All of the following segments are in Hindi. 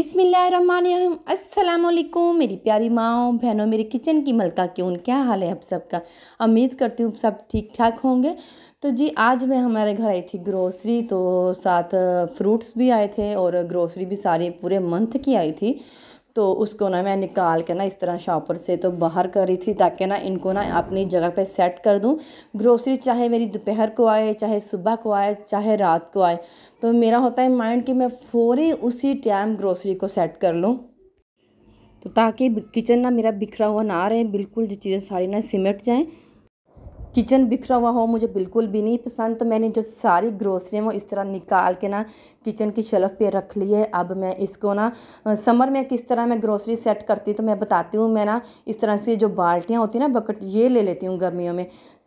अस्सलाम वालेकुम मेरी प्यारी माओ बहनों मेरे किचन की मलका क्यों क्या हाल है आप सबका उम्मीद करती हूँ सब ठीक ठाक होंगे तो जी आज मैं हमारे घर आई थी ग्रोसरी तो साथ फ्रूट्स भी आए थे और ग्रोसरी भी सारी पूरे मंथ की आई थी तो उसको ना मैं निकाल के ना इस तरह शॉपर से तो बाहर कर रही थी ताकि ना इनको ना अपनी जगह पे सेट कर दूँ ग्रोसरी चाहे मेरी दोपहर को आए चाहे सुबह को आए चाहे रात को आए तो मेरा होता है माइंड कि मैं फ़ौरी उसी टाइम ग्रोसरी को सेट कर लूँ तो ताकि किचन ना मेरा बिखरा हुआ ना रहे बिल्कुल जो चीज़ें सारी ना सिमट जाएँ किचन बिखरा हुआ हो मुझे बिल्कुल भी नहीं पसंद तो मैंने जो सारी ग्रोसरी वो इस तरह निकाल के ना किचन की शेल्फ़ पे रख ली है अब मैं इसको ना समर में किस तरह मैं ग्रोसरी सेट करती हूँ तो मैं बताती हूँ मैं ना इस तरह से जो बाल्टियाँ होती हैं ना बकट ये ले लेती हूँ गर्मियों में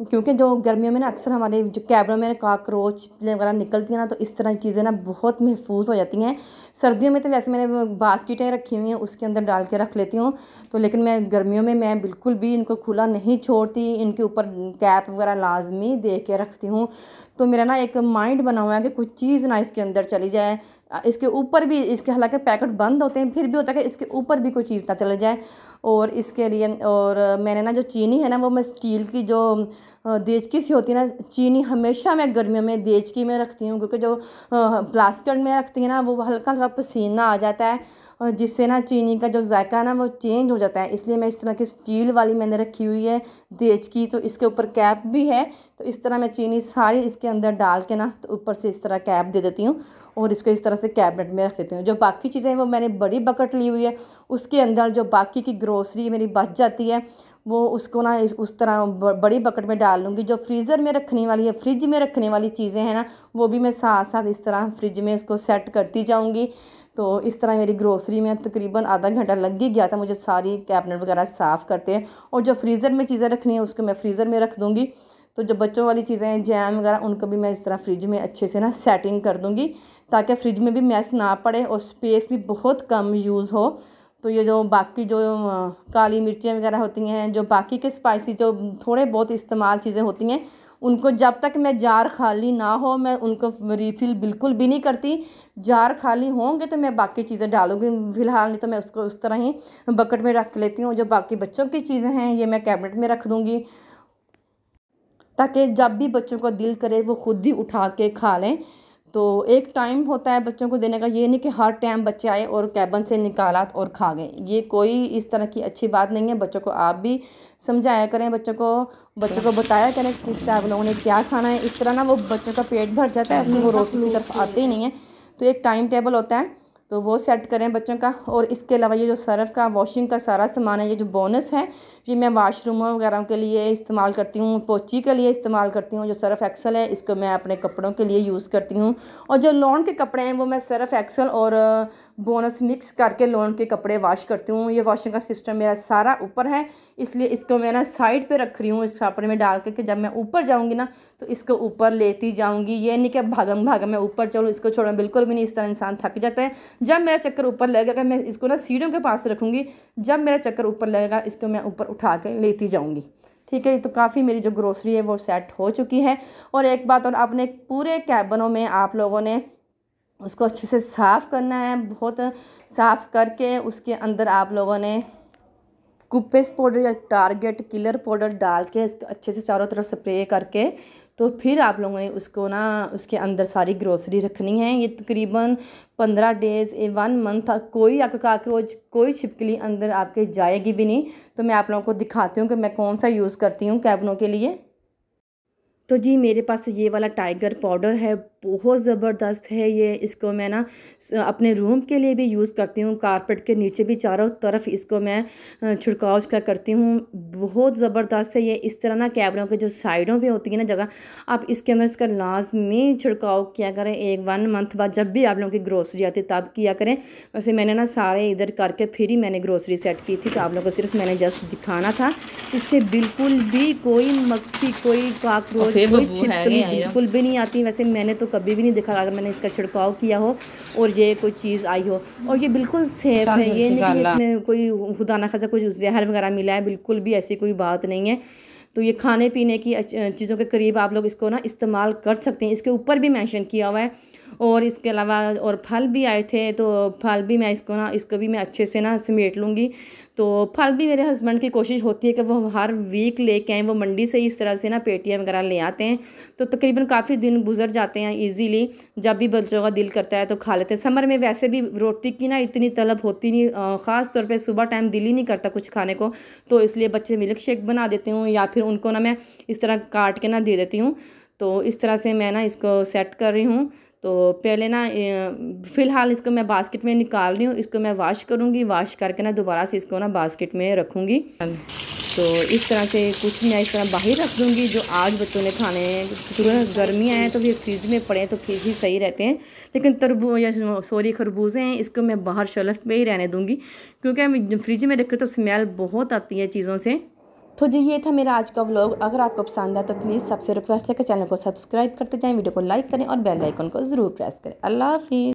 क्योंकि जो गर्मियों में ना अक्सर हमारे जो कैबरों में काकरोच वगैरह निकलती हैं ना तो इस तरह की चीज़ें ना बहुत महफूज हो जाती हैं सर्दियों में तो वैसे मैंने बास्किटें रखी हुई हैं उसके अंदर डाल के रख लेती हूँ तो लेकिन मैं गर्मियों में मैं बिल्कुल भी इनको खुला नहीं छोड़ती इनके ऊपर कैप वगैरह लाजमी दे के रखती हूँ तो मेरा ना एक माइंड बना हुआ है कि कुछ चीज़ ना इसके अंदर चली जाए इसके ऊपर भी इसके हालांकि पैकेट बंद होते हैं फिर भी होता है कि इसके ऊपर भी कोई चीज़ ना चले जाए और इसके लिए और मैंने ना जो चीनी है ना वो मैं स्टील की जो देश की सी होती है ना चीनी हमेशा मैं गर्मियों में देज की में रखती हूँ क्योंकि जो प्लास्टिक में रखती है ना वो हल्का हल्का पसीना आ जाता है और जिससे ना चीनी का जो जायका ना वो चेंज हो जाता है इसलिए मैं इस तरह की स्टील वाली मैंने रखी हुई है देज की तो इसके ऊपर कैप भी है तो इस तरह मैं चीनी सारी इसके अंदर डाल के ना तो ऊपर से इस तरह कैप दे देती हूँ और इसको इस तरह से कैबिनेट में रख देती हूँ जो बाकी चीज़ें हैं वो मैंने बड़ी बकट ली हुई है उसके अंदर जो बाकी की ग्रोसरी मेरी बच जाती है वो उसको ना उस तरह बड़ी बकेट में डाल लूँगी जो फ्रीज़र में रखने वाली है फ्रिज में रखने वाली चीज़ें हैं ना वो भी मैं साथ साथ इस तरह फ्रिज में उसको सेट करती जाऊँगी तो इस तरह मेरी ग्रोसरी में तकरीबन आधा घंटा लग ही गया था मुझे सारी कैबिनेट वगैरह साफ़ करते हैं और जो फ्रीज़र में चीज़ें रखनी है उसको मैं फ्रीज़र में रख दूँगी तो जो बच्चों वाली चीज़ें हैं जैम वगैरह उनको भी मैं इस तरह फ्रिज में अच्छे से ना सेटिंग कर दूँगी ताकि फ्रिज में भी मैस ना पड़े और स्पेस भी बहुत कम यूज़ हो तो ये जो बाकी जो काली मिर्चियाँ वगैरह होती हैं जो बाकी के स्पाइसी जो थोड़े बहुत इस्तेमाल चीज़ें होती हैं उनको जब तक मैं जार खाली ना हो मैं उनको रिफ़िल बिल्कुल भी नहीं करती जार खाली होंगे तो मैं बाकी चीज़ें डालूंगी फ़िलहाल नहीं तो मैं उसको उस तरह ही बकेट में रख लेती हूँ जो बाकी बच्चों की चीज़ें हैं ये मैं कैबिनेट में रख दूँगी ताकि जब भी बच्चों को दिल करे वो खुद ही उठा के खा लें तो एक टाइम होता है बच्चों को देने का ये नहीं कि हर टाइम बच्चे आए और कैबन से निकाला और खा गए ये कोई इस तरह की अच्छी बात नहीं है बच्चों को आप भी समझाया करें बच्चों को बच्चों को बताया करें किस टाइम लोगों ने क्या खाना है इस तरह ना वो बच्चों का पेट भर जाता है अपनी वो रोटी की तरफ आते ही नहीं है तो एक टाइम टेबल होता है तो वो सेट करें बच्चों का और इसके अलावा ये जो सर्फ़ का वॉशिंग का सारा सामान है ये जो बोनस है ये मैं वाशरूमों वगैरह के लिए इस्तेमाल करती हूँ पोची के लिए इस्तेमाल करती हूँ जो सर्फ़ एक्सल है इसको मैं अपने कपड़ों के लिए यूज़ करती हूँ और जो लॉन के कपड़े हैं वो मैं सर्फ़ एक्सल और बोनस मिक्स करके लोन के कपड़े वॉश करती हूँ ये वॉशिंग का सिस्टम मेरा सारा ऊपर है इसलिए इसको मैं ना साइड पे रख रही हूँ इस कपड़े में डाल करके जब मैं ऊपर जाऊँगी ना तो इसको ऊपर लेती जाऊँगी ये नहीं कि भागम भागम मैं ऊपर चलूँ इसको छोड़ो बिल्कुल भी नहीं इस तरह इंसान थक जाता है जब मेरा चक्कर ऊपर लगेगा मैं इसको ना सीढ़ियों के पास रखूँगी जब मेरा चक्कर ऊपर लगेगा इसको मैं ऊपर उठा के लेती जाऊँगी ठीक है तो काफ़ी मेरी जो ग्रोसरी है वो सेट हो चुकी है और एक बात और अपने पूरे कैबनों में आप लोगों ने उसको अच्छे से साफ़ करना है बहुत साफ़ करके उसके अंदर आप लोगों ने कुपेस पाउडर या टारगेट किलर पाउडर डाल के इसको अच्छे से चारों तरफ स्प्रे करके तो फिर आप लोगों ने उसको ना उसके अंदर सारी ग्रोसरी रखनी है ये तकरीबन पंद्रह डेज़ ए वन मंथ कोई आपका काकरोच कोई छिपकली अंदर आपके जाएगी भी नहीं तो मैं आप लोगों को दिखाती हूँ कि मैं कौन सा यूज़ करती हूँ कैबनों के लिए तो जी मेरे पास ये वाला टाइगर पाउडर है बहुत ज़बरदस्त है ये इसको मैं ना अपने रूम के लिए भी यूज़ करती हूँ कारपेट के नीचे भी चारों तरफ इसको मैं छिड़काव इसका करती हूँ बहुत ज़बरदस्त है ये इस तरह ना कैमरों के जो साइडों पर होती है ना जगह आप इसके अंदर इसका लाजमी छिड़काव किया करें एक वन मंथ बाद जब भी आप लोगों की ग्रोसरी आती है तब किया करें वैसे मैंने ना सारे इधर करके फिर ही मैंने ग्रोसरी सेट की थी तो आप लोगों को सिर्फ मैंने जस्ट दिखाना था इससे बिल्कुल भी कोई मक्खी कोई काकरोच कोई छिपकली बिल्कुल भी नहीं आती वैसे मैंने तो कभी भी नहीं देखा अगर मैंने इसका छिड़काव किया हो और ये कोई चीज़ आई हो और ये बिल्कुल सेफ है ये नहीं इसमें कोई खुदा ना खासा कुछ जहर वगैरह मिला है बिल्कुल भी ऐसी कोई बात नहीं है तो ये खाने पीने की चीज़ों के करीब आप लोग इसको ना इस्तेमाल कर सकते हैं इसके ऊपर भी मैंशन किया हुआ है और इसके अलावा और फल भी आए थे तो फल भी मैं इसको ना इसको भी मैं अच्छे से ना समेट लूँगी तो फल भी मेरे हस्बैंड की कोशिश होती है कि वो हर वीक लेके आएँ वो मंडी से इस तरह से ना पेटियाँ वगैरह ले आते हैं तो तकरीबन काफ़ी दिन गुजर जाते हैं ईजिली जब भी बच्चों का दिल करता है तो खा लेते हैं समर में वैसे भी रोटी की ना इतनी तलब होती नहीं ख़ास तौर पर सुबह टाइम दिल ही नहीं करता कुछ खाने को तो इसलिए बच्चे मिल्क शेक बना देती हूँ या फिर उनको ना मैं इस तरह काट के ना दे देती हूँ तो इस तरह से मैं ना इसको सेट कर रही हूँ तो पहले ना फ़िलहाल इसको मैं बास्केट में निकाल रही हूँ इसको मैं वाश करूँगी वाश करके ना दोबारा से इसको ना बास्केट में रखूँगी तो इस तरह से कुछ मैं इस तरह बाहर रख दूँगी जो आज बच्चों ने खाने तुरंत गर्मियाँ तो हैं तो भी फ्रिज में पड़े तो फिर ही सही रहते हैं लेकिन तरबू या सॉरी खरबूजे हैं इसको मैं बाहर शेल्फ़ पे ही रहने दूँगी क्योंकि फ्रिज में रखे तो स्मेल बहुत आती है चीज़ों से तो जी ये था मेरा आज का व्लॉग अगर आपको पसंद आया तो प्लीज़ सबसे रिक्वेस्ट है कि चैनल को सब्सक्राइब करते जाएं वीडियो को लाइक करें और बेल आइकन को ज़रूर प्रेस करें अल्लाह हाफिज़